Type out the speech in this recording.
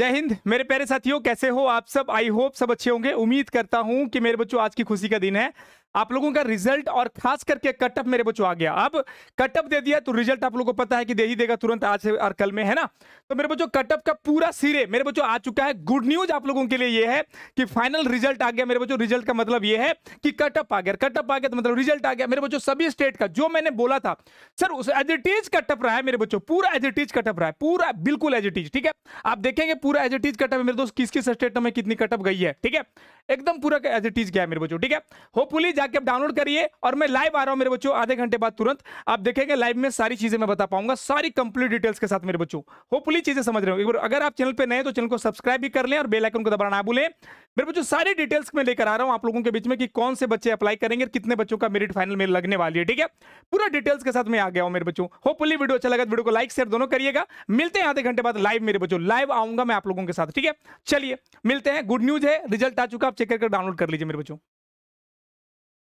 जय हिंद मेरे प्यारे साथियों कैसे हो आप सब आई होप सब अच्छे होंगे उम्मीद करता हूं कि मेरे बच्चों आज की खुशी का दिन है आप लोगों का रिजल्ट और खास करके कटअप मेरे बच्चों आ गया अब कटअप दे दिया तो रिजल्ट आप लोगों को पता है कि दे ही देगा तुरंत आज से और कल में है ना तो मेरे बच्चों कटअप का पूरा सिरे मेरे बच्चों आ चुका है गुड न्यूज आप लोगों के लिए ये है कि फाइनल रिजल्ट आ गया मेरे बच्चों रिजल्ट का मतलब ये है कि कटअप आ गया कटअप आ गया तो मतलब रिजल्ट आ गया मेरे बच्चों सभी स्टेट का जो मैंने बोला था सर उस एज इट इज कटअप रहा है मेरे बच्चों पूरा एज इट इज कटअप रहा है पूरा बिल्कुल एज इट इज ठीक है आप देखेंगे पूरा एज इट इज कटअप मेरे दोस्त किस किस स्टेट में कितनी कटअप गई है ठीक है एकदम पूरा एज इट इज गया मेरे बच्चों ठीक है होपफुली जाके आप डाउनलोड करिए और मैं लाइव आ रहा हूँ मेरे बच्चों आधे घंटे बाद तुरंत आप देखेंगे लाइव में सारी चीजें मैं बता पाऊंगा सारी कंप्लीट डिटेल्स के साथ मेरे बच्चों होपफुली चीजें समझ रहे हो अगर आप चैनल पर नए तो चैनल को सब्सक्राइब भी कर लें और बेलाइकन को दबा ना भूलें मेरे बच्चों सारी डिटेल्स मैं लेकर आ रहा हूँ आप लोगों के बीच में कि कौन से बच्चे अप्लाई करेंगे कितने बच्चों का मेरिट फाइनल में लगने वाली है ठीक है पूरा डिटेल्स के साथ मैं आ गया हूँ मेरे बच्चों होपफुली वीडियो अच्छा लगा वीडियो तो को लाइक शेयर दोनों करिएगा मिलते हैं आधे घंटे बाद लाइव मेरे बच्चों लाइव आऊंगा मैं आप लोगों के साथ ठीक है चलिए मिलते हैं गुड न्यूज है रिजल्ट आ चुका आप चेक करके डाउनलोड कर लीजिए मेरे बच्चों